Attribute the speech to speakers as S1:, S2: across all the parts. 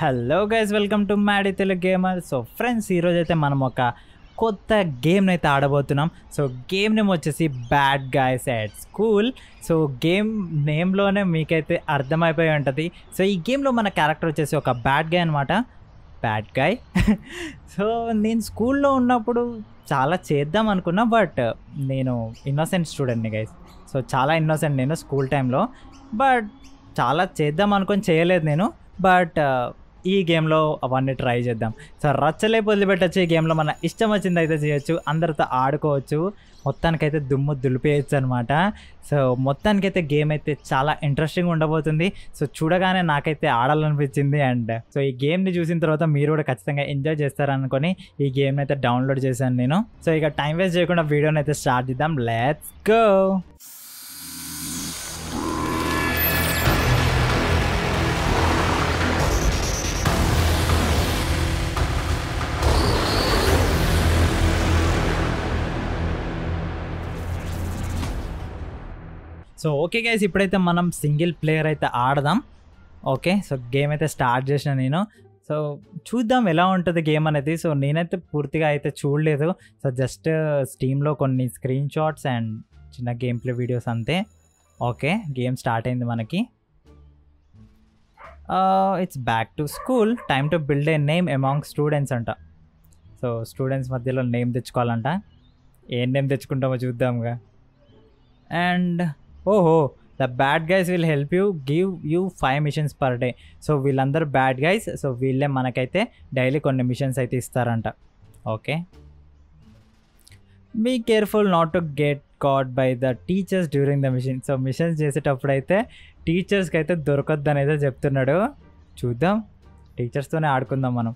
S1: hello guys welcome to Maddy Telugu gamer so friends ఈరోజు అయితే మనం ఒక కొత్త గేమ్ని అయితే ఆడబోతున్నాం సో గేమ్ నేమ్ వచ్చేసి bad guys at school so game నేమ్లోనే మీకైతే అర్థమైపోయి ఉంటుంది సో ఈ గేమ్లో మన క్యారెక్టర్ వచ్చేసి ఒక బ్యాడ్ గాయ్ అనమాట బ్యాడ్ గాయ్ సో నేను స్కూల్లో ఉన్నప్పుడు చాలా చేద్దాం అనుకున్నా బట్ నేను ఇన్నోసెంట్ స్టూడెంట్ని గైస్ సో చాలా ఇన్నోసెంట్ నేను స్కూల్ టైంలో బట్ చాలా చేద్దాం అనుకొని చేయలేదు నేను బట్ ఈ గేమ్లో అవన్నీ ట్రై చేద్దాం సో రచ్చలేపు వదిలిపెట్టచ్చు ఈ గేమ్లో మన ఇష్టం వచ్చింది అయితే చేయొచ్చు అందరితో ఆడుకోవచ్చు మొత్తానికైతే దుమ్ము దులిపేయచ్చు అనమాట సో మొత్తానికైతే గేమ్ అయితే చాలా ఇంట్రెస్టింగ్ ఉండబోతుంది సో చూడగానే నాకైతే ఆడాలనిపించింది అండ్ సో ఈ గేమ్ని చూసిన తర్వాత మీరు కూడా ఖచ్చితంగా ఎంజాయ్ చేస్తారనుకొని ఈ గేమ్ అయితే డౌన్లోడ్ చేశాను నేను సో ఇక టైం వేస్ట్ చేయకుండా వీడియోని అయితే స్టార్ట్ చేద్దాం let's go so okay guys ఇప్పుడైతే మనం సింగిల్ ప్లేయర్ అయితే ఆడదాం ఓకే సో గేమ్ అయితే స్టార్ట్ చేసిన నేను సో చూద్దాం ఎలా ఉంటుంది గేమ్ అనేది సో నేనైతే పూర్తిగా అయితే చూడలేదు సో జస్ట్ స్టీమ్లో కొన్ని స్క్రీన్ షాట్స్ అండ్ చిన్న గేమ్ ప్లే వీడియోస్ అంతే ఓకే గేమ్ స్టార్ట్ అయింది మనకి it's back to school time to build a name among students అంట సో స్టూడెంట్స్ మధ్యలో నేమ్ తెచ్చుకోవాలంట ఏం నేమ్ తెచ్చుకుంటామో చూద్దాంగా అండ్ ఓహో the bad guys will help you give you five missions per day so వీళ్ళందరూ బ్యాడ్ గైస్ సో వీళ్ళే మనకైతే డైలీ కొన్ని మిషన్స్ అయితే ఇస్తారంట okay be careful not to get Codd by the teachers during the mission so missions చేసేటప్పుడు అయితే టీచర్స్కి అయితే దొరకద్దు అనేది చెప్తున్నాడు చూద్దాం టీచర్స్తోనే ఆడుకుందాం మనం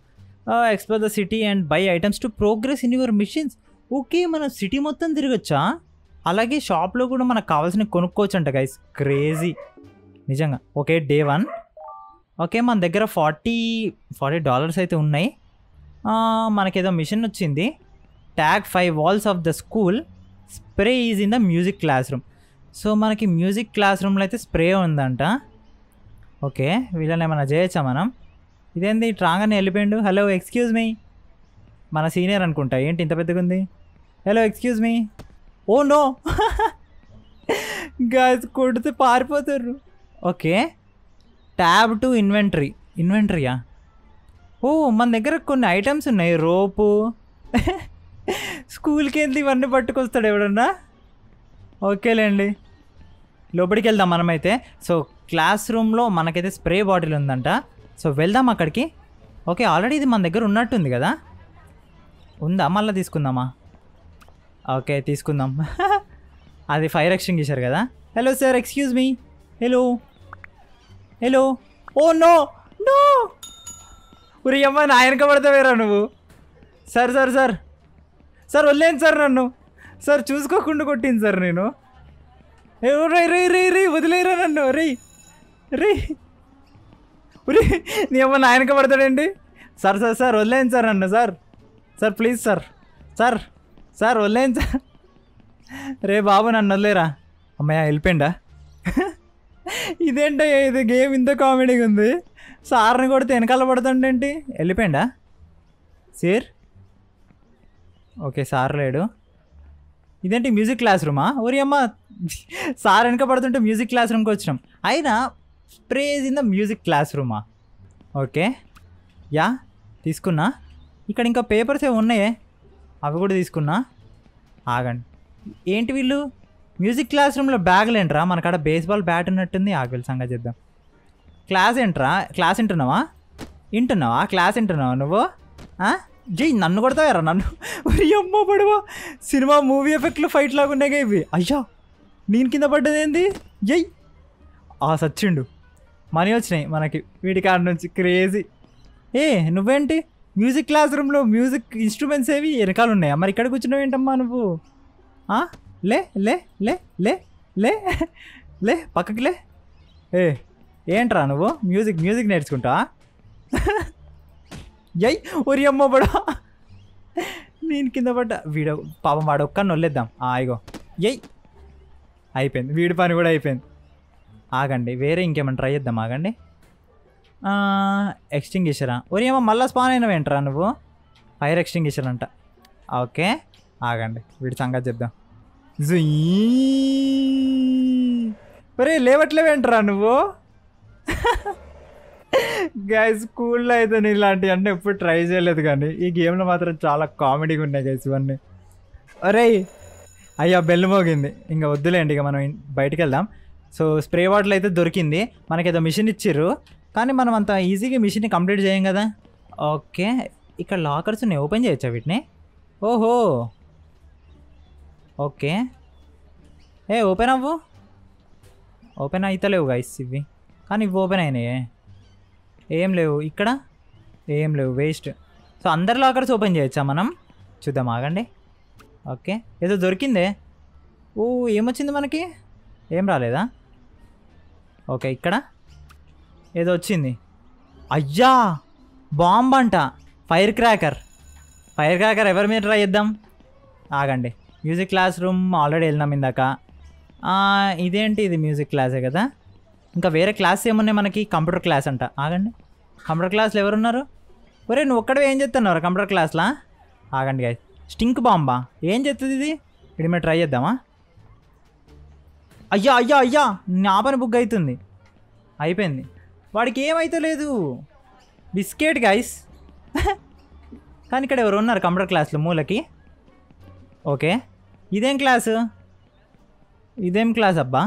S1: explore the city and buy items to progress in your missions okay మనం సిటీ మొత్తం తిరగచ్చా అలాగే షాప్లో కూడా మనకు కావాల్సిన కొనుక్కోవచ్చు అంట గైస్ క్రేజీ నిజంగా ఓకే డే వన్ ఓకే మన దగ్గర ఫార్టీ ఫార్టీ డాలర్స్ అయితే ఉన్నాయి మనకేదో మిషన్ వచ్చింది tag five walls of the school spray is in the music classroom so మనకి మ్యూజిక్ క్లాస్ రూమ్లో అయితే స్ప్రే ఉందంట ఓకే వీళ్ళని ఏమైనా చేయొచ్చా మనం ఇదేంది అని వెళ్ళిపోయిండు హలో ఎక్స్క్యూజ్ మీ మన సీనియర్ అనుకుంటా ఏంటి ఇంత పెద్దగా ఉంది hello excuse me oh no guys కొడితే పారిపోతారు ఓకే ట్యాబ్ టు ఇన్వెంటరీ ఇన్వెంటరీయా ఓ మన దగ్గర కొన్ని ఐటమ్స్ ఉన్నాయి రోపు స్కూల్కి వెళ్ళి ఇవన్నీ పట్టుకొస్తాడు ఎవడన్నా ఓకేలేండి లోపలికి వెళ్దాం మనమైతే సో క్లాస్ రూమ్లో మనకైతే స్ప్రే బాటిల్ ఉందంట సో వెళ్దాం అక్కడికి ఓకే ఆల్రెడీ ఇది మన దగ్గర ఉన్నట్టుంది కదా ఉందా మళ్ళీ తీసుకుందామా ఓకే తీసుకుందాం అది ఫైర్ చేశారు కదా hello sir excuse me hello hello oh no no ఉరి అమ్మ నాయనక నువ్వు సార్ సార్ సార్ సార్ వదిలేను సార్ నన్ను సార్ చూసుకోకుండా కొట్టింది సార్ నేను రే రే రే రే వదిలేరా నన్ను రే రే ఉరి నీ అమ్మ నాయనక పడతాడండి సార్ సార్ సార్ వదిలేను సార్ నన్ను sir sir please sir sir sir వదిలేను సార్ రే బాబు నన్ను వదిలేరా అమ్మయ్య వెళ్ళిపోయిండా ఇదేంటో ఇది గేమ్ ఇంత కామెడీగా ఉంది సార్ని కొడితే వెనకాల పడుతుండేంటి వెళ్ళిపోయిండా సేర్ ఓకే సార్ లేడు ఇదేంటి మ్యూజిక్ క్లాస్ రూమా ఓరి అమ్మ సార్ వెనక పడుతుంటే మ్యూజిక్ క్లాస్ రూమ్కి వచ్చినాం అయినా sprays in the music class రూమా ఓకే యా తీసుకున్నా ఇక్కడ ఇంకా పేపర్స్ ఏమి ఉన్నాయే అవి కూడా తీసుకున్నా ఆగండి ఏంటి వీళ్ళు మ్యూజిక్ క్లాస్ రూమ్లో బ్యాగులు ఏంట్రా మనకాడ బేస్బాల్ బ్యాట్ ఉన్నట్టుంది ఆగలి సంగతి చేద్దాం క్లాస్ ఏంట్రా క్లాస్ వింటున్నావా వింటున్నావా క్లాస్ వింటున్నావా నువ్వు జై నన్ను కొడతావేరా నన్ను అమ్మ పడవా సినిమా మూవీ ఎఫెక్ట్లు ఫైట్ లాగా ఉన్నాయి ఇవి అయ్యా నేను కింద పడ్డది ఏంది జై ఆ సచ్చిండు మనీ వచ్చినాయి మనకి వీడి కాడ నుంచి క్రేజీ ఏ నువ్వేంటి మ్యూజిక్ క్లాస్ రూమ్లో మ్యూజిక్ ఇన్స్ట్రుమెంట్స్ ఏవి రకాలు ఉన్నాయా మరి ఇక్కడ కూర్చున్నావు ఏంటమ్మా నువ్వు లే లే లే లే లే లే పక్కకి లే ఏ ఏంట్రా నువ్వు మ్యూజిక్ మ్యూజిక్ నేర్చుకుంటా ఎయ్ ఒరి అమ్మ బడా నేను కింద పడ్డ వీడు పాపం వాడు ఒక్క నొల్లేద్దాం ఆయిగో ఎయ్ అయిపోయింది వీడి పని కూడా అయిపోయింది ఆగండి వేరే ఇంకేమైనా ట్రై చేద్దాం ఆగండి ఎక్స్టింగ్విషరా ఒరేమో మళ్ళీ స్పాన్ అయిన ఏంట్రా నువ్వు ఫైర్ ఎక్స్టింగ్ అంట ఓకే ఆగండి వీడి సంగతి చెప్దాం ఒరే వింటరా నువ్వు గైస్ స్కూల్లో అయితే నేను ఇలాంటివి అంటే ఎప్పుడు ట్రై చేయలేదు కానీ ఈ గేమ్లో మాత్రం చాలా కామెడీగా ఉన్నాయి గైస్ ఇవన్నీ అరే అయ్యా బెల్లు మోగింది ఇంకా వద్దులేండి ఇక మనం బయటకు వెళ్దాం సో స్ప్రే బాటిల్ అయితే దొరికింది మనకేదో మిషన్ ఇచ్చిర్రు కానీ మనం అంత ఈజీగా మిషన్ని కంప్లీట్ చేయం కదా ఓకే ఇక్కడ లాకర్స్ ఉన్నాయి ఓపెన్ చేయొచ్చా వీటిని ఓహో ఓకే ఏ ఓపెన్ అవ్వు ఓపెన్ అవుతలేవు గైస్ ఇవి కానీ ఇవి ఓపెన్ అయినాయే ఏం లేవు ఇక్కడ ఏం లేవు వేస్ట్ సో అందరి లాకర్స్ ఓపెన్ చేయొచ్చా మనం చూద్దాం ఆగండి ఓకే ఏదో దొరికిందే ఓ ఏమొచ్చింది మనకి ఏం రాలేదా ఓకే ఇక్కడ ఏదో వచ్చింది అయ్యా బాంబ్ అంట ఫైర్ క్రాకర్ ఫైర్ క్రాకర్ ఎవరి మీద ట్రై చేద్దాం ఆగండి మ్యూజిక్ క్లాస్ రూమ్ ఆల్రెడీ వెళ్ళినాం ఇందాక ఇదేంటి ఇది మ్యూజిక్ క్లాసే కదా ఇంకా వేరే క్లాస్ ఏమున్నాయి మనకి కంప్యూటర్ క్లాస్ అంట ఆగండి కంప్యూటర్ క్లాస్లో ఎవరున్నారు ఒరే నువ్వు ఒక్కడే ఏం చెప్తున్నారు కంప్యూటర్ క్లాస్లా ఆగండి గాయ స్టింక్ బాంబా ఏం చెప్తుంది ఇది ఇది మేము ట్రై చేద్దామా అయ్యా అయ్యా అయ్యా నా పని బుక్ అవుతుంది అయిపోయింది వాడికి ఏమైతే లేదు బిస్కెట్ గైస్ కానీ ఇక్కడ ఎవరు ఉన్నారు కంప్యూటర్ క్లాస్లో మూలకి ఓకే ఇదేం క్లాసు ఇదేం క్లాస్ అబ్బా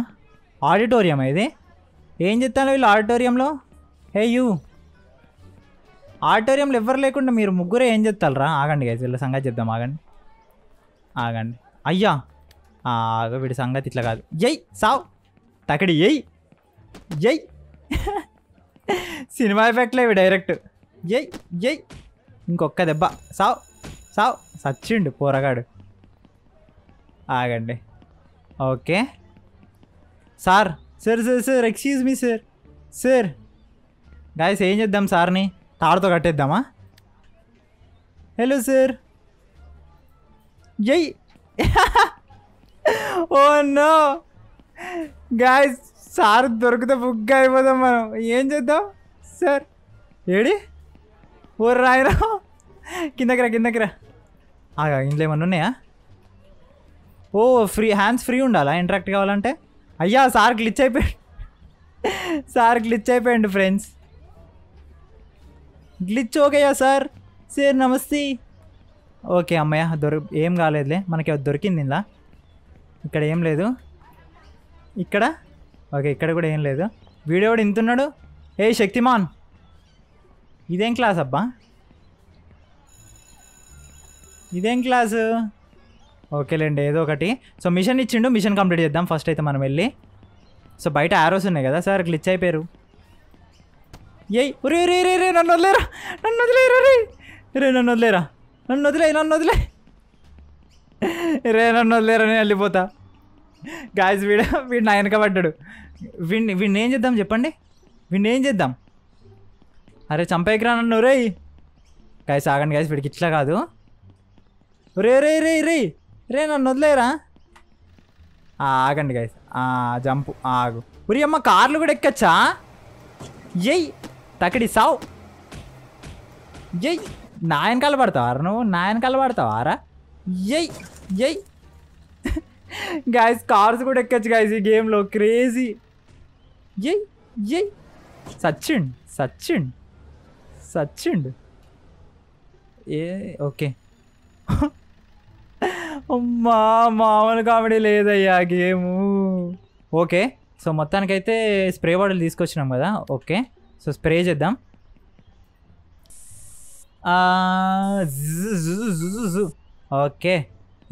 S1: ఆడిటోరియం ఇది ఏం చెప్తాను వీళ్ళు ఆడిటోరియంలో హే యూ ఆడిటోరియంలో ఎవ్వరు లేకుండా మీరు ముగ్గురే ఏం చెప్తారా ఆగండి గైస్ వీళ్ళ సంగతి చెప్దాం ఆగండి ఆగండి అయ్యా వీడి సంగతి ఇట్లా కాదు జై సావ్ తకడి ఎయ్ జై సినిమా ఎఫెక్ట్లో ఇవి డైరెక్ట్ ఎయ్ ఎయ్ ఇంకొక దెబ్బ సావ్ సావ్ సచ్చిండు పోరగాడు ఆగండి okay sir sir sir sir excuse me sir sir guys ఏం చేద్దాం సార్ని తాడుతో కట్టేద్దామా హలో సార్ జై ఓ నో గాయస్ సార్ దొరికితే బుక్ అయిపోదాం మనం ఏం చేద్దాం సార్ ఏడి ఓరు రాయరా కిందకి రా కిందకి రా ఇంట్లో ఏమన్నా ఉన్నాయా ఓ ఫ్రీ హ్యాండ్స్ ఫ్రీ ఉండాలా ఇంటరాక్ట్ కావాలంటే అయ్యా సార్ క్లిచ్ అయిపోయి సార్ క్లిచ్ అయిపోయాడు ఫ్రెండ్స్ గ్లిచ్ ఓకేయా సార్ సార్ నమస్తే ఓకే అమ్మయ్య దొరి ఏం కాలేదులే మనకి దొరికింది ఇలా ఇక్కడ ఏం లేదు ఇక్కడ ఓకే ఇక్కడ కూడా ఏం లేదు వీడియో కూడా ఇంతున్నాడు ఏ శక్తిమాన్ ఇదేం క్లాస్ అబ్బా ఇదేం క్లాసు ఓకేలేండి ఏదో ఒకటి సో మిషన్ ఇచ్చిండు మిషన్ కంప్లీట్ చేద్దాం ఫస్ట్ అయితే మనం వెళ్ళి సో బయట ఆరోస్ ఉన్నాయి కదా సార్ క్లిచ్ అయిపోయారు ఏయ్ ఒరే రే రే రే నన్ను వదిలేరా నన్ను వదిలేరా రే రే నన్ను వదిలేరా నన్ను వదిలే నన్ను వదిలే రే నన్ను వదిలేరా నేను వెళ్ళిపోతా గాజ్ వీడ వీడిని నా పడ్డాడు వీడిని వీడిని ఏం చేద్దాం చెప్పండి వీడిని ఏం చేద్దాం అరే చంపేకరా నన్ను రే గాయస్ ఆగండి గాయస్ వీడికి ఇట్లా కాదు రే రే రే రే రే నన్ను వదిలేరా ఆగండి గాయ జంపు ఆగు ఉరి అమ్మ కార్లు కూడా ఎక్కచ్చా ఎయ్ తకిడి సావ్ ఎయ్ నాయన వెనకాల పడతావారా నువ్వు నా వెనకాల పడతావారా ఎయ్ ఎయ్ గాయస్ కార్స్ కూడా ఎక్కచ్చు గాయస్ ఈ గేమ్లో క్రేజీ ఏ ఏ సచిండ్ సచిండ్ సచిన్ ఏ ఓకే అమ్మా మామూలు కామెడీ లేదయ్యా గేము ఓకే సో మొత్తానికైతే స్ప్రే బాటిల్ తీసుకొచ్చినాం కదా ఓకే సో స్ప్రే చేద్దాం ఓకే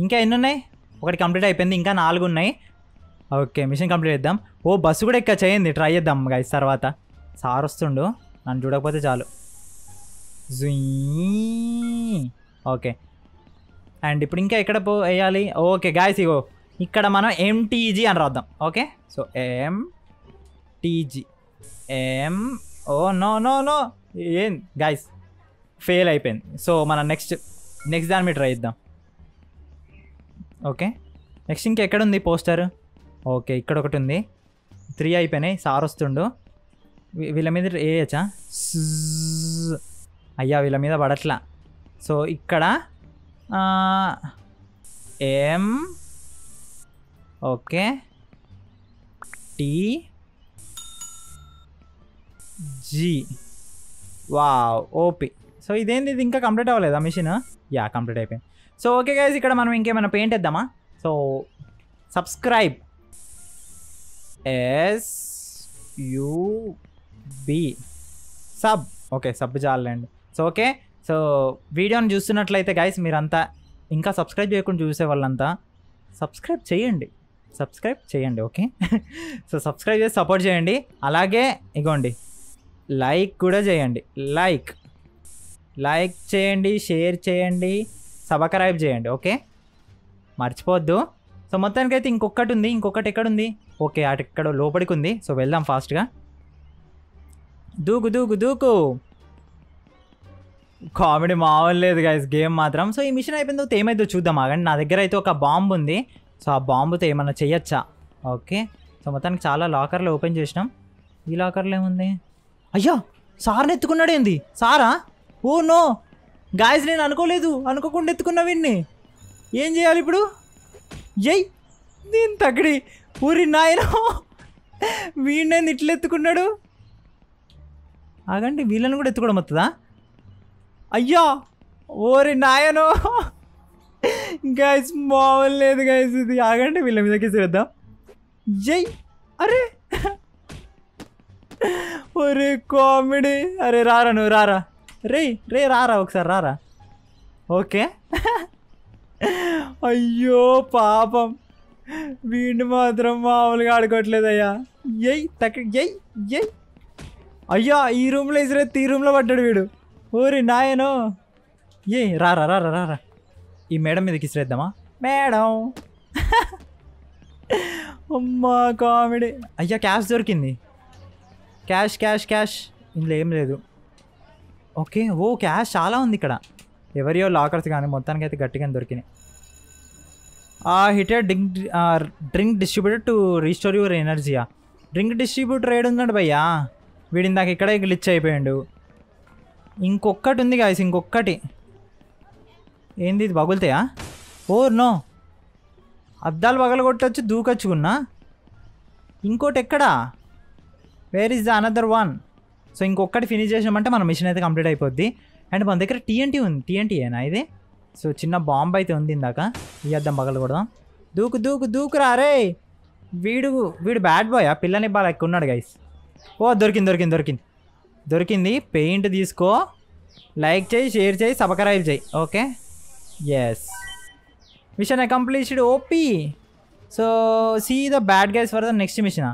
S1: ఇంకా ఎన్ని ఉన్నాయి ఒకటి కంప్లీట్ అయిపోయింది ఇంకా నాలుగు ఉన్నాయి ఓకే మిషన్ కంప్లీట్ చేద్దాం ఓ బస్సు కూడా ఎక్క చేయండి ట్రై చేద్దాం గైస్ తర్వాత సార్ వస్తుండు నన్ను చూడకపోతే చాలు ఓకే అండ్ ఇప్పుడు ఇంకా ఎక్కడ పో వేయాలి ఓకే గాయస్ ఇగో ఇక్కడ మనం ఎంటీజీ అని రాద్దాం okay so M T G M no no no no guys fail అయిపోయింది సో మనం నెక్స్ట్ నెక్స్ట్ దాని మీద ట్రై చేద్దాం ఓకే నెక్స్ట్ ఉంది పోస్టర్ ఓకే ఇక్కడ ఒకటి ఉంది త్రీ అయిపోయినాయి సార్ వస్తుండు వీళ్ళ మీద వేయచ్చా అయ్యా వీళ్ళ మీద పడట్లా సో ఇక్కడ ఎం ఓకే టీ జీ వా ఓపి సో ఇదేంది ఇది ఇంకా కంప్లీట్ అవ్వలేదా మిషన్ యా కంప్లీట్ అయిపోయింది సో ఓకే గైస్ ఇక్కడ మనం ఇంకేమైనా పెయింట్ వేద్దామా so subscribe S U B sub okay sub చాలండి సో ఓకే సో వీడియోని చూస్తున్నట్లయితే గైస్ మీరంతా ఇంకా సబ్స్క్రైబ్ చేయకుండా చూసే వాళ్ళంతా సబ్స్క్రైబ్ చేయండి సబ్స్క్రైబ్ చేయండి ఓకే సో సబ్స్క్రైబ్ చేసి సపోర్ట్ చేయండి అలాగే ఇగోండి లైక్ కూడా చేయండి లైక్ లైక్ చేయండి షేర్ చేయండి సబ్స్క్రైబ్ చేయండి ఓకే మర్చిపోవద్దు సో మొత్తానికి అయితే ఇంకొకటి ఉంది ఇంకొకటి ఎక్కడుంది ఓకే అటు ఇక్కడ లోపలికి ఉంది సో వెళ్దాం ఫాస్ట్గా దూకు దూకు దూకు కామెడీ మావలేదు గైస్ గేమ్ మాత్రం సో ఈ మిషన్ అయిపోయిందో ఏమైందో చూద్దాం ఆగండి నా దగ్గర అయితే ఒక బాంబు ఉంది సో ఆ బాంబుతో ఏమన్నా చేయొచ్చా ఓకే సో మొత్తానికి చాలా లాకర్లు ఓపెన్ చేసినాం ఈ లాకర్లో ఏముంది అయ్యో సార్ని ఏంది సారా ఓ నో గాయస్ నేను అనుకోలేదు అనుకోకుండా ఎత్తుకున్నా వీడిని ఏం చేయాలి ఇప్పుడు ఎయ్ నేను తగిడి ఊరి నాయన వీడినేది ఇట్లా ఎత్తుకున్నాడు ఆగండి వీళ్ళని కూడా ఎత్తుకోవడం వస్తుందా అయ్యా ఓరి నాయనో గైస్ మామూలు లేదు గైస్ ఇది ఆగండి వీళ్ళ మీదకి వేద్దాం జై అరే ఒరే కామెడీ అరే రారా నువ్వు రారా రే రే రారా ఒకసారి రారా ఓకే అయ్యో పాపం వీడిని మాత్రం మామూలుగా ఆడుకోవట్లేదయ్యా ఎయ్ తక్క ఎయ్ ఎయ్ అయ్యో ఈ రూమ్లో వేసిరే ఈ రూమ్లో పడ్డాడు వీడు ఊరి నాయనో ఏ రారా రారా రారా ఈ మేడం మీదకి కిసిరేద్దామా మేడం అమ్మా కామెడీ అయ్యా క్యాష్ దొరికింది క్యాష్ క్యాష్ క్యాష్ ఇందులో ఏం లేదు ఓకే ఓ క్యాష్ చాలా ఉంది ఇక్కడ ఎవరియో లాకర్స్ కానీ మొత్తానికి అయితే గట్టిగా దొరికినాయి ఆ heated drink drink distributor to restore your ఎనర్జీయా డ్రింక్ డిస్ట్రిబ్యూటర్ రేడ్ ఉందండి భయ్యా వీడి ఇందాక ఇక్కడే గ్లిచ్ అయిపోయాడు ఇంకొకటి ఉంది గాయస్ ఇంకొకటి ఏంది ఇది బగులుతాయా ఓ నో అద్దాలు కొట్టచ్చు దూకొచ్చుకున్నా ఇంకోటి ఎక్కడా where is the another one so ఇంకొకటి ఫినిష్ చేసామంటే మన మిషన్ అయితే కంప్లీట్ అయిపోద్ది అండ్ మన దగ్గర టీఎన్టీ ఉంది టీఎన్టీయేనా ఇది సో చిన్న బాంబు అయితే ఉంది ఇందాక ఇయ్యద్దాం పగలు కూడా దూకు దూకు దూకురా రే వీడు వీడు బ్యాడ్ బాయ్ ఆ పిల్లని బాగా ఎక్కున్నాడు గైస్ ఓ దొరికింది దొరికింది దొరికింది దొరికింది పెయింట్ తీసుకో లైక్ చేయి షేర్ చేయి సబకరాయిలు చేయి okay yes mission accomplished OP so see the bad guys for the next మిషనా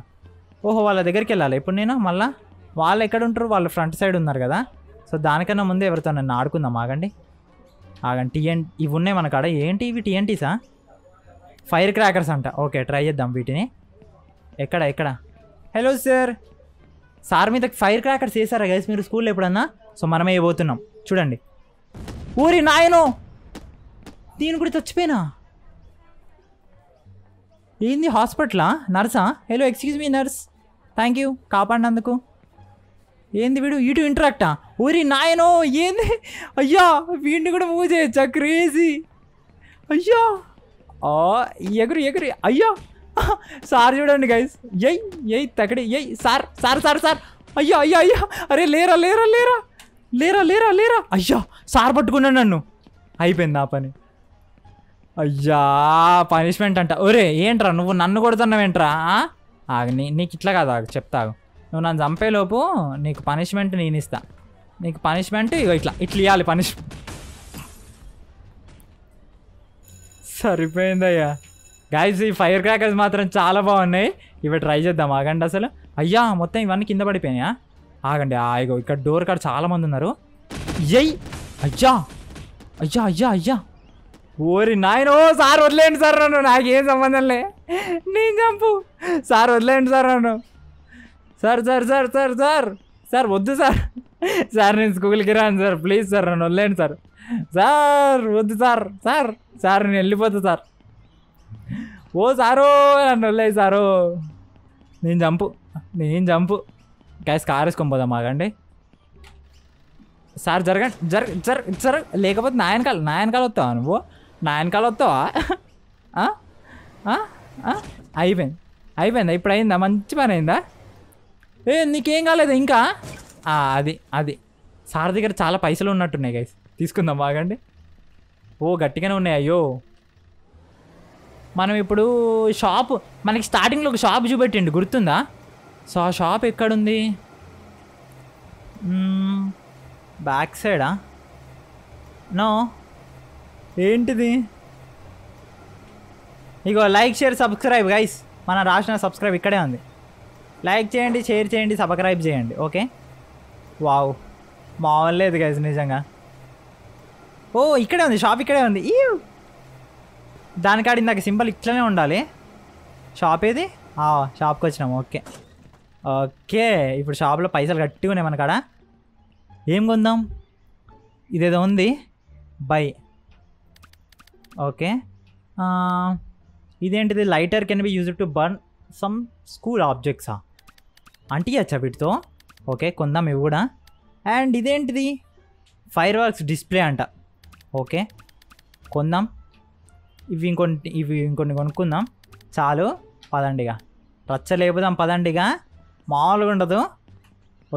S1: ఓహో వాళ్ళ దగ్గరికి వెళ్ళాలి ఇప్పుడు నేను మళ్ళీ వాళ్ళు ఎక్కడ ఉంటారు వాళ్ళు ఫ్రంట్ సైడ్ ఉన్నారు కదా సో దానికన్నా ముందే ఎవరితో నన్ను ఆడుకుందాం ఆగండి ఆగండి టీఎన్ ఇవి ఉన్నాయి మన కాడ ఏంటి ఇవి టీఎన్టీసా ఫైర్ క్రాకర్స్ అంట ఓకే ట్రై చేద్దాం వీటిని ఎక్కడ ఎక్కడ హలో సార్ సార్ మీద ఫైర్ క్రాకర్స్ వేసారా గైస్ మీరు స్కూల్లో ఎప్పుడన్నా సో మనమే పోతున్నాం చూడండి ఊరి నాయను దీని కూడా చచ్చిపోయినా ఏంది హాస్పిటలా నర్సా hello excuse me nurse thank you కాపాడినందుకు ఏంది వీడు ఇటు ఇంటరాక్టా ఓరి నాయనో ఏంది అయ్యా వీడిని కూడా మూవ్ చేయొచ్చా క్రేజీ అయ్యా ఎగురు ఎగురు అయ్యా సార్ చూడండి గైస్ ఎయ్ ఎయ్ తగడి ఎయ్ సార్ సార్ సార్ సార్ అయ్యా అయ్యా అయ్యా అరే లేరా లేరా లేరా లేరా లేరా లేరా అయ్యా సార్ పట్టుకున్నాను నన్ను అయిపోయింది ఆ పని అయ్యా పనిష్మెంట్ అంట ఒరే ఏంట్రా నువ్వు నన్ను ఏంట్రా ఆగ నీ నీకు ఇట్లా కాదు ఆగు చెప్తాగు నువ్వు నన్ను చంపేలోపు నీకు పనిష్మెంట్ నేను ఇస్తా నీకు పనిష్మెంట్ ఇట్లా ఇట్లా ఇవ్వాలి పనిష్మెంట్ సరిపోయిందయ్యా గాయస్ ఈ ఫైర్ క్రాకర్స్ మాత్రం చాలా బాగున్నాయి ఇవి ట్రై చేద్దాం ఆగండి అసలు అయ్యా మొత్తం ఇవన్నీ కింద పడిపోయినాయా ఆగండి ఆగో ఇక్కడ డోర్ కాడ చాలామంది ఉన్నారు ఎయ్ అయ్యా అయ్యా అయ్యా అయ్యా ఓరి నాయనో సార్ వదిలేండి సార్ నన్ను నాకేం సంబంధం లే నేను చంపు సార్ వదిలేండి సార్ నన్ను sir sir sir sir sir sir వద్దు సార్ సార్ నేను స్కూల్కి రాను సార్ ప్లీజ్ సార్ నన్ను వదిలేను సార్ సార్ వద్దు సార్ సార్ సార్ నేను వెళ్ళిపోతా సార్ ఓ సారు నన్ను వెళ్ళాయి సారు నేను చంపు నేను చంపు గ్యాస్ కార్ వేసుకొని పోదాం మాకండి సార్ జరగండి జర జర జర లేకపోతే నా వెనకాల నా వెనకాల వస్తావా నువ్వు నా వెనకాల వస్తావా అయిపోయింది అయిపోయిందా ఇప్పుడు అయిందా మంచి పని అయిందా ఏ నీకేం కాలేదు ఇంకా అది అది సార్ దగ్గర చాలా పైసలు ఉన్నట్టున్నాయి గైస్ తీసుకుందాం బాగండి ఓ గట్టిగానే ఉన్నాయి అయ్యో మనం ఇప్పుడు షాప్ మనకి స్టార్టింగ్లో ఒక షాప్ చూపెట్టండి గుర్తుందా సో ఆ షాప్ ఎక్కడుంది బ్యాక్ సైడా నో ఏంటిది ఇగో లైక్ షేర్ సబ్స్క్రైబ్ గైస్ మన రాసిన సబ్స్క్రైబ్ ఇక్కడే ఉంది లైక్ చేయండి షేర్ చేయండి సబ్స్క్రైబ్ చేయండి ఓకే వావ్ మామూలు లేదు గైజ్ నిజంగా ఓ ఇక్కడే ఉంది షాప్ ఇక్కడే ఉంది ఈ దానికాడి ఇందాక సింపుల్ ఇట్లనే ఉండాలి షాప్ ఏది షాప్కి వచ్చినాము ఓకే ఓకే ఇప్పుడు షాప్లో పైసలు గట్టిగా ఉన్నాయి మనకాడ ఏం కొందాం ఇదేదో ఉంది బై ఓకే ఇదేంటిది lighter can be use to burn some school ఆబ్జెక్ట్సా అంటియచ్చా వీటితో ఓకే కొందాం ఇవి కూడా అండ్ ఇదేంటిది ఫైర్ వర్క్స్ డిస్ప్లే అంట ఓకే కొందాం ఇవి ఇంకొన్ని ఇవి ఇంకొన్ని కొనుక్కుందాం చాలు పదండిగా రచ్చ లేపుదాం పదండిగా మామూలుగా ఉండదు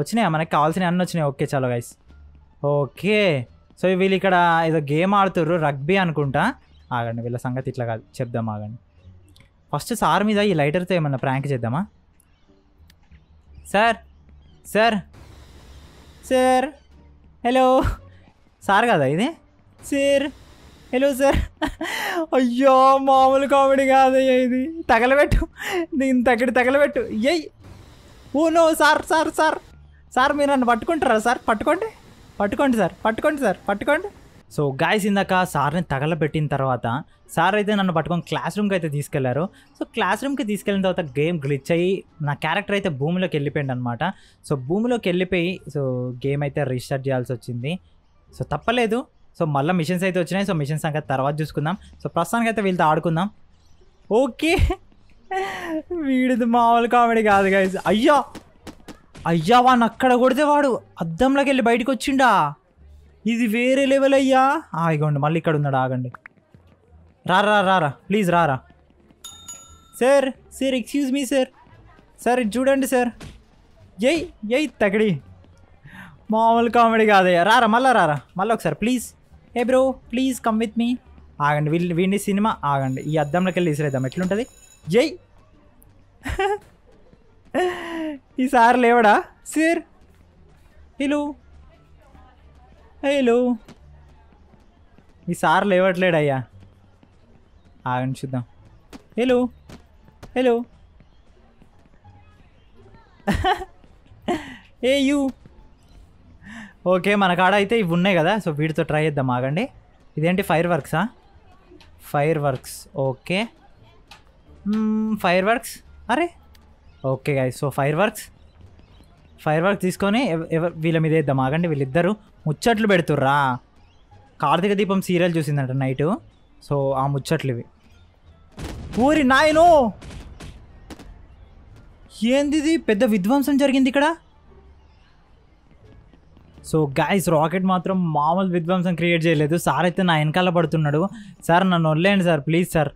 S1: వచ్చినాయా మనకి కావాల్సిన అన్నీ వచ్చినాయి ఓకే చాలు గైస్ ఓకే సో వీళ్ళు ఇక్కడ ఏదో గేమ్ ఆడుతుర్రు రగ్బీ అనుకుంటా ఆగండి వీళ్ళ సంగతి ఇట్లా కాదు చెప్దాం ఆగండి ఫస్ట్ సార్ మీద ఈ లైటర్తో ఏమన్నా ప్రాంక్ చేద్దామా sir sir sir hello sir కదా ఇది సార్ హలో సార్ అయ్యో మామూలు కామెడీ కాదయ్యా ఇది తగలబెట్టు నేను తగ్గడి తగలబెట్టు ఎయ్ oh no sir sir sir sir మీరు నన్ను పట్టుకుంటారా సార్ పట్టుకోండి పట్టుకోండి సార్ పట్టుకోండి సార్ పట్టుకోండి సో గాయస్ ఇందాక సార్ని తగలబెట్టిన తర్వాత సార్ అయితే నన్ను పట్టుకొని క్లాస్ రూమ్కి అయితే తీసుకెళ్లారు సో క్లాస్ రూమ్కి తీసుకెళ్ళిన తర్వాత గేమ్ గ్లిచ్ అయ్యి నా క్యారెక్టర్ అయితే భూమిలోకి వెళ్ళిపోయింది అనమాట సో భూమిలోకి వెళ్ళిపోయి సో గేమ్ అయితే రీస్టార్ట్ చేయాల్సి వచ్చింది సో తప్పలేదు సో మళ్ళీ మిషన్స్ అయితే వచ్చినాయి సో మిషన్ సంగతి తర్వాత చూసుకుందాం సో ప్రస్తుతానికి అయితే వీళ్ళతో ఆడుకుందాం ఓకే వీడిది మామూలు కామెడీ కాదు గాయస్ అయ్యా అయ్యా వాడిని అక్కడ కొడితే వాడు అద్దంలోకి వెళ్ళి బయటకు వచ్చిండా ఇది వేరే లెవెల్ అయ్యా ఆగండి మళ్ళీ ఇక్కడ ఉన్నాడు ఆగండి రారా రారా ప్లీజ్ రారా sir sir excuse me sir sir చూడండి సార్ ఎయ్ ఎయ్ తగడి మామూలు కామెడీ కాదయ్యా రారా మళ్ళా రారా మళ్ళీ ఒకసారి ప్లీజ్ ఏ bro please come with me ఆగండి వీళ్ళు వీడిని సినిమా ఆగండి ఈ అద్దంలోకి వెళ్ళి తీసుకురేద్దాం ఎట్లుంటుంది జై ఈసారి లేవడా సార్ హలో హలో ఈ సార్ లేవట్లేడు అయ్యా ఆగండి చూద్దాం hello hello are you okay మన కాడ అయితే ఇవి ఉన్నాయి కదా సో వీటితో ట్రై చేద్దాం ఆగండి ఇదేంటి ఫైర్ వర్క్సా fireworks okay fireworks అరే okay guy so fireworks firework తీసుకొని వీళ్ళ మీద వేద్దాం ఆగండి వీళ్ళిద్దరు ముచ్చట్లు పెడుతుర్రా కార్తీక దీపం సీరియల్ చూసిందంట నైట్ సో ఆ ముచ్చట్లు ఇవి ఊరి నాయను ఏంది పెద్ద విధ్వంసం జరిగింది ఇక్కడ సో గాయస్ రాకెట్ మాత్రం మామూలు విధ్వంసం క్రియేట్ చేయలేదు సార్ అయితే నా వెనకాల పడుతున్నాడు సార్ నన్ను వదిలేయండి సార్ ప్లీజ్ సార్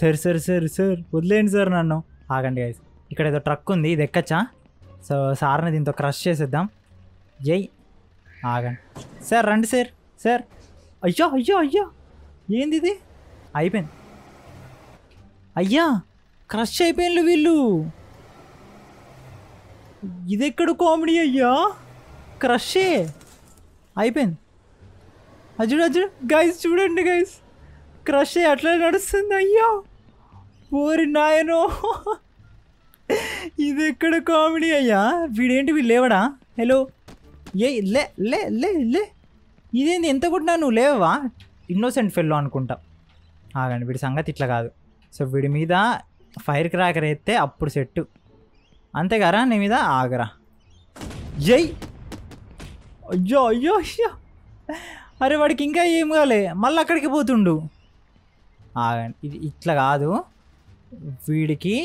S1: సరే సరే సరే సార్ వదిలేయండి సార్ నన్ను ఆగండి గాయస్ ఇక్కడ ఏదో ట్రక్ ఉంది ఇది ఎక్కచ్చా సో సార్ని దీంతో క్రష్ చేసేద్దాం జై ఆగండి సార్ రండి సార్ సార్ అయ్యో అయ్యో అయ్యో ఏంది ఇది అయిపోయింది అయ్యా క్రష్ అయిపోయిన వీళ్ళు ఎక్కడ కామెడీ అయ్యా క్రష్ అయిపోయింది అజుడు అజుడు గైస్ చూడండి గైస్ క్రష్ అట్లా నడుస్తుంది అయ్యో ఓరి నాయనో ఇది ఎక్కడ కామెడీ అయ్యా వీడేంటి వీడు లేవడా హలో ఏ లే లే లే లే ఇదేంది ఎంత కొట్టినా నువ్వు లేవా ఇన్నోసెంట్ ఫెల్లో అనుకుంటా ఆగండి వీడి సంగతి ఇట్లా కాదు సో వీడి మీద ఫైర్ క్రాకర్ అయితే అప్పుడు సెట్టు అంతేగారా నీ మీద ఆగరా జై అయ్యో అయ్యో అయ్యో అరే వాడికి ఇంకా ఏం కాలే మళ్ళీ అక్కడికి పోతుండు ఆగండి ఇది ఇట్లా కాదు వీడికి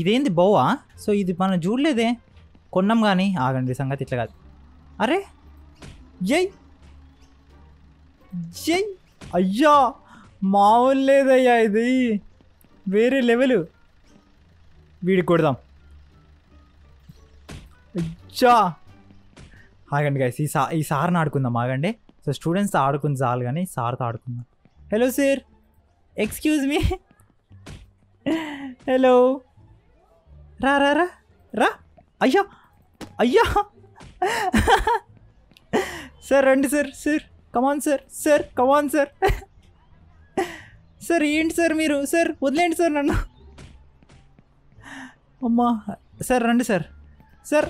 S1: ఇదేంది బౌవా సో ఇది మనం చూడలేదే కొన్నాం కానీ ఆగండి సంగతి ఇట్లా కాదు అరే జై జై అయ్యా మామూలు లేదయ్యా ఇది వేరే లెవెలు వీడి కొడదాం అచ్చా ఆగండి గైస్ ఈ సా ఈ సార్ని ఆడుకుందాం ఆగండి సో స్టూడెంట్స్ ఆడుకుంది చాలు కానీ సార్తో ఆడుకుందాం hello sir excuse me hello రా రా రా రా అయ్యా అయ్యా సార్ రండి sir sir come on sir sir come on sir sir ఏంటి సార్ మీరు సార్ వదిలేండి సార్ నన్ను అమ్మా సార్ రండి సార్ సార్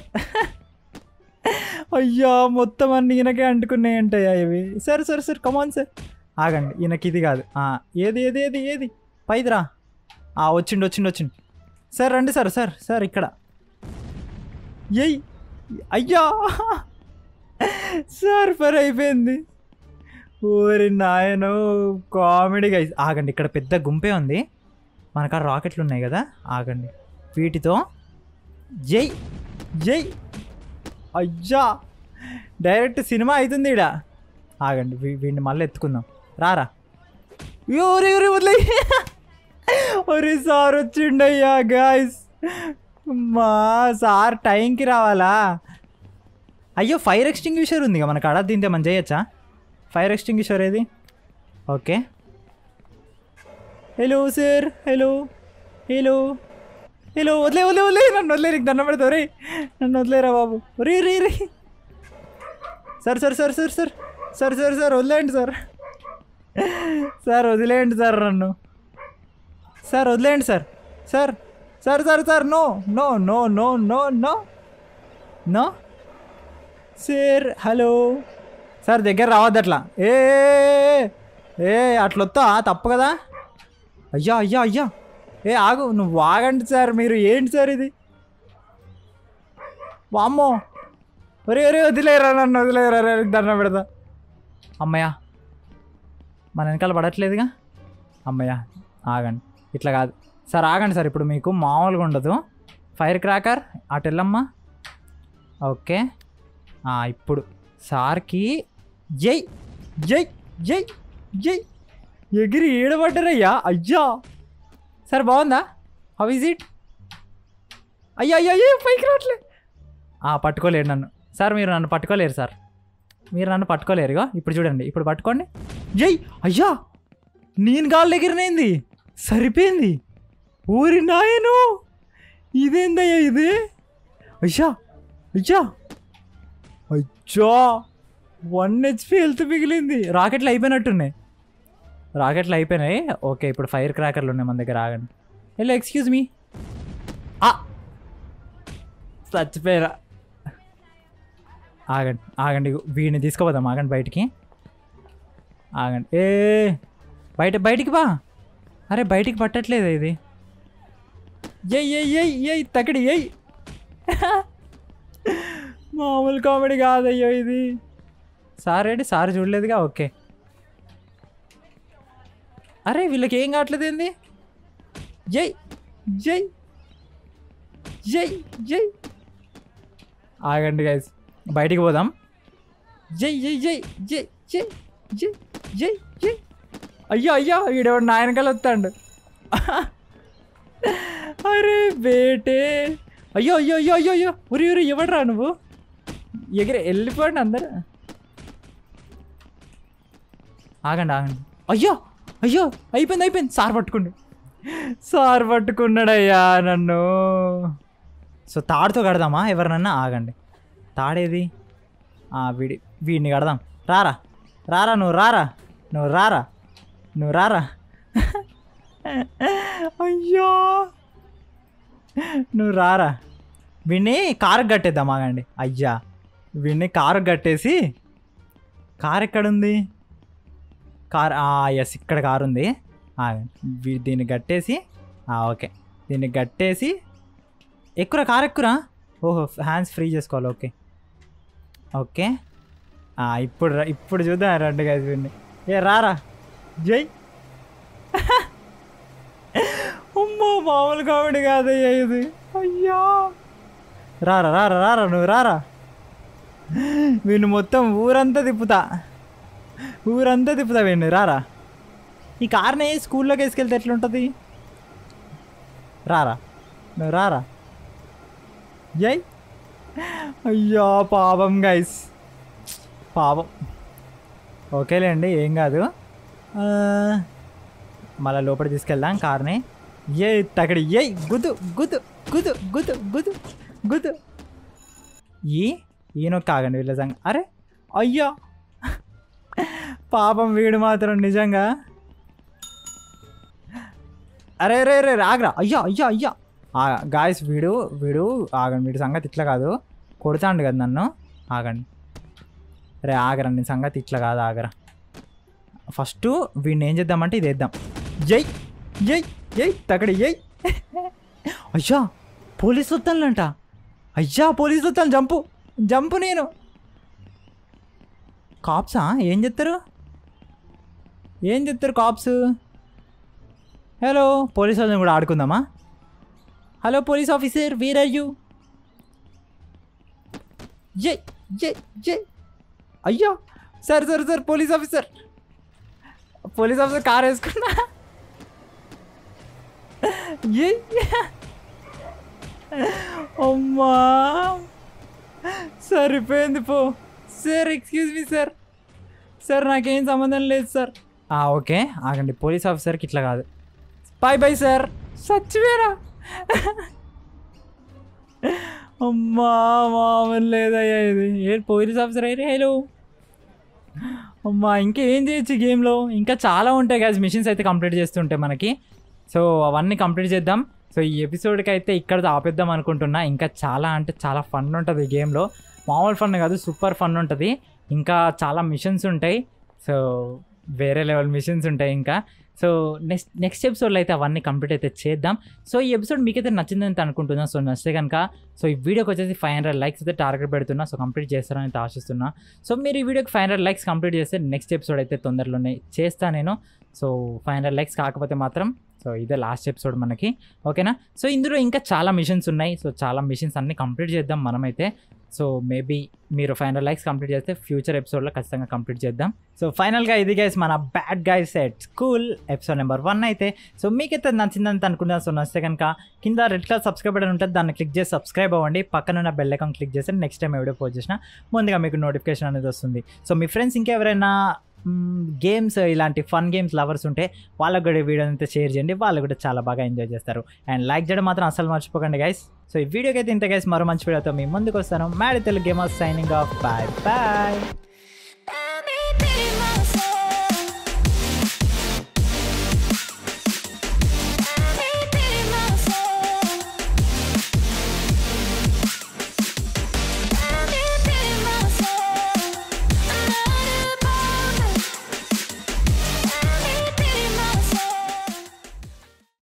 S1: అయ్యా మొత్తం అన్ని ఈయనకే అంటుకున్నాయంటయ్యా ఇవి sir sir sir come on sir ఆగండి ఈయనకి ఇది కాదు ఏది ఏది ఏది ఏది పైదిరా వచ్చిండు వచ్చిండు వచ్చిండు సార్ రండి సార్ సార్ సార్ ఇక్కడ ఎయ్ అయ్యా సార్ ఫర్ అయిపోయింది ఊరి నాయను కామెడీగా ఆగండి ఇక్కడ పెద్ద గుంపే ఉంది మనకు ఆ రాకెట్లు ఉన్నాయి కదా ఆగండి వీటితో జై జై అయ్యా డైరెక్ట్ సినిమా అవుతుంది ఇడ ఆగండి వీడిని మళ్ళీ ఎత్తుకుందాం రారా ఊరి ఊరి వదిలే ఒరే సార్ వచ్చిండయ్యా గాయస్ మా సార్ టైంకి రావాలా అయ్యో ఫైర్ ఎక్స్టింగ్విషర్ ఉందిగా మనకు అడ దీంతో మనం చేయొచ్చా ఫైర్ ఎక్స్టింగ్విషర్ ఏది okay hello sir hello hello hello వదిలే వదిలే వదిలే నన్ను వదిలే నీకు దండం పెడతా రే నన్ను వదిలేరా బాబు రే రే రే sir sir sir sir sir sir sir sir వదిలేయండి సార్ సార్ వదిలేయండి సార్ నన్ను సార్ వదిలేయండి sir sir sir sir sir no no no no no no no sir hello sir దగ్గర రావద్దు అట్లా ఏ ఏ అట్లొత్తా తప్పు కదా అయ్యా అయ్యా అయ్యా ఏ ఆగు నువ్వు ఆగండి సార్ మీరు ఏంటి సార్ ఇది వామ్మో ఒరే ఒరే వదిలేరా నన్ను వదిలేరా దండం పెడతా అమ్మయ్యా మన వెనకాల పడట్లేదుగా అమ్మయ్యా ఆగండి ఇట్లా కాదు సార్ ఆగండి సార్ ఇప్పుడు మీకు మామూలుగా ఉండదు ఫైర్ క్రాకర్ అటు వెళ్ళమ్మా ఓకే ఇప్పుడు సార్కి జై జై జై జై ఎగిరి ఏడబడ్డరయ్యా అయ్యా సార్ బాగుందా హౌ ఈజ్ ఇట్ అయ్యా అయ్యా అయ్యో పైకి రావట్లే పట్టుకోలేరు నన్ను సార్ మీరు నన్ను పట్టుకోలేరు సార్ మీరు నన్ను పట్టుకోలేరుగా ఇప్పుడు చూడండి ఇప్పుడు పట్టుకోండి జై అయ్యా నేను గాలి దగ్గరనేంది సరిపోయింది ఊరి నాయను ఇదేందయ్యా ఇది అయ్యా అయ్యా అయ్యా వన్ హెచ్పి హెల్త్ మిగిలింది రాకెట్లు అయిపోయినట్టున్నాయి రాకెట్లు అయిపోయినాయి ఓకే ఇప్పుడు ఫైర్ క్రాకర్లు ఉన్నాయి మన దగ్గర ఆగండి హలో ఎక్స్క్యూజ్ మీ చచ్చిపోయారా ఆగండి ఆగండి వీడిని తీసుకోపోదాం ఆగండి బయటికి ఆగండి ఏ బయట బయటికి బా అరే బయటికి పట్టట్లేదు ఇది ఎయ్ ఎయ్ ఎయ్ ఎయ్ తకిడి ఎయ్ మామూలు కామెడీ కాదయ్యో ఇది సార్ ఏంటి సార్ చూడలేదుగా ఓకే అరే వీళ్ళకి ఏం కావట్లేదు ఏంది జై జై జై జై ఆగండి గైస్ బయటికి పోదాం జై జై జై జై జై జై జై జై అయ్యో అయ్యో వీడెవడు నాయన వస్తాడు అరే బేటే అయ్యో అయ్యో అయ్యో అయ్యో అయ్యో ఉరి ఉరి ఇవ్వడరా నువ్వు ఎగిరే వెళ్ళిపోండి అందరు ఆగండి ఆగండి అయ్యో అయ్యో అయిపోయింది అయిపోయింది సార్ పట్టుకోండి సార్ పట్టుకున్నాడయ్యా నన్ను సో తాడుతో కడదామా ఎవరినన్నా ఆగండి తాడేది వీడి వీడిని కడదాం రారా రారా నువ్వు రారా నువ్వు రారా నువ్వు రారా అయ్యో నువ్వు రారా విని కారు కట్టేద్దాం ఆగండి అయ్యా విని కారు కట్టేసి కార్ ఎక్కడుంది కారు ఎస్ ఇక్కడ కారు ఉంది దీన్ని కట్టేసి ఓకే దీన్ని కట్టేసి ఎక్కురా కార్ ఎక్కురా ఓహో హ్యాండ్స్ ఫ్రీ చేసుకోవాలి ఓకే ఓకే ఇప్పుడు ఇప్పుడు చూద్దాం రెండు గది ఏ రారా జై ఉమ్మో మామూలు కామెడీ కాదయ్యా ఇది అయ్యా రారా రారా రారా నువ్వు రారా వీడిని మొత్తం ఊరంతా తిప్పుతా ఊరంతా తిప్పుతా వీడిని రారా ఈ కార్ని స్కూల్లోకి వేసుకెళ్తే ఎట్లుంటుంది రారా నువ్వు రారా జై అయ్యో పాపం గైస్ పాపం ఓకేలేండి ఏం కాదు మళ్ళా లోపల తీసుకెళ్దాం కార్ని ఏ తగడి ఏ గుద్దు గుద్దు గుద్దు గుద్దు గుద్దు గుద్దు ఈ ఈయన కాగండి వీళ్ళ అరే అయ్యో పాపం వీడు మాత్రం నిజంగా అరే రే రే రాగరా అయ్యా అయ్యా అయ్యా గాయస్ వీడు వీడు ఆగండి వీడు సంగతి ఇట్లా కాదు కొడతాండు కదా నన్ను ఆగండి రే ఆగరా నీ సంగతి ఇట్లా కాదు ఆగరా ఫస్ట్ వీడిని ఏం చేద్దామంటే ఇది వేద్దాం జై జై జై తగడ జై అయ్యా పోలీసు వస్తానులంట అయ్యా పోలీసు వస్తాను జంపు జంపు నేను కాప్సా ఏం చెప్తారు ఏం చెప్తారు కాప్స్ హలో పోలీస్ వాళ్ళని కూడా ఆడుకుందామా hello police officer where are you జై జై జై అయ్యా sir sir sir police officer police officer car వేసుకున్నా అమ్మా సరిపోయింది పో sir excuse me sir sir నాకేం సంబంధం లేదు సార్ ఓకే ఆగండి పోలీస్ ఆఫీసర్కి ఇట్లా కాదు బాయ్ బాయ్ సార్ సచ్చివేరా అమ్మా మామూలు లేదయ్యా ఇది ఏ పోలీస్ ఆఫీసర్ అయితే హలో అమ్మా ఇంకేం చేయొచ్చు గేమ్లో ఇంకా చాలా ఉంటాయి కదా మిషన్స్ అయితే కంప్లీట్ చేస్తుంటాయి మనకి సో అవన్నీ కంప్లీట్ చేద్దాం సో ఈ ఎపిసోడ్కి అయితే ఇక్కడ ఆపేద్దాం అనుకుంటున్నా ఇంకా చాలా అంటే చాలా ఫన్ ఉంటుంది ఈ గేమ్లో మామూలు ఫన్ కాదు సూపర్ ఫన్ ఉంటుంది ఇంకా చాలా మిషన్స్ ఉంటాయి సో వేరే లెవెల్ మిషన్స్ ఉంటాయి ఇంకా సో నెక్స్ట్ నెక్స్ట్ ఎపిసోడ్లో అయితే అవన్నీ కంప్లీట్ అయితే చేద్దాం సో ఈ ఎపిసోడ్ మీకైతే నచ్చిందని అనుకుంటున్నా సో నచ్చితే కనుక సో ఈ వీడియోకి వచ్చేసి ఫైవ్ హండ్రెడ్ లైక్స్ అయితే టార్గెట్ పెడుతున్నా సో కంప్లీట్ చేస్తారని ఆశిస్తున్నా సో మీరు ఈ వీడియోకి ఫైవ్ హండ్రెడ్ లైక్స్ కంప్లీట్ చేస్తే నెక్స్ట్ ఎపిసోడ్ అయితే తొందరలోనే చేస్తాను నేను సో ఫైవ్ హండ్రెడ్ లైక్స్ కాకపోతే మాత్రం సో ఇదే లాస్ట్ ఎపిసోడ్ మనకి ఓకేనా సో ఇందులో ఇంకా చాలా మిషన్స్ ఉన్నాయి సో చాలా మిషన్స్ అన్నీ కంప్లీట్ చేద్దాం మనమైతే సో మేబీ మీరు ఫైవ్ హండ్రెడ్ లైక్స్ కంప్లీట్ చేస్తే ఫ్యూచర్ ఎపిసోడ్లో ఖచ్చితంగా కంప్లీట్ చేద్దాం సో ఫైనల్గా ఇది గైస్ మన bad guys at school episode number one అయితే సో మీకైతే నచ్చిందని అనుకుంటున్నా సో నచ్చితే కనుక కింద రెడ్ కలర్ సబ్స్క్రైబ్ బటన్ ఉంటుంది దాన్ని క్లిక్ చేసి సబ్స్క్రైబ్ అవ్వండి పక్కనున్న బెల్ ఐకాన్ క్లిక్ చేస్తే నెక్స్ట్ టైం వీడియో పోస్ట్ చేసినా ముందుగా మీకు నోటిఫికేషన్ అనేది వస్తుంది సో మీ ఫ్రెండ్స్ ఇంకెవరైనా గేమ్స్ ఇలాంటి ఫన్ గేమ్స్ లవర్స్ ఉంటే వాళ్ళకు కూడా వీడియోని అయితే షేర్ చేయండి వాళ్ళు కూడా చాలా బాగా ఎంజాయ్ చేస్తారు అండ్ లైక్ చేయడం మాత్రం అసలు మర్చిపోకండి గైస్ సో ఈ వీడియోకి అయితే ఇంత గైస్ మరో మంచి వీడియోతో మీ ముందుకు వస్తాను Maddy Telugu gamers signing off bye bye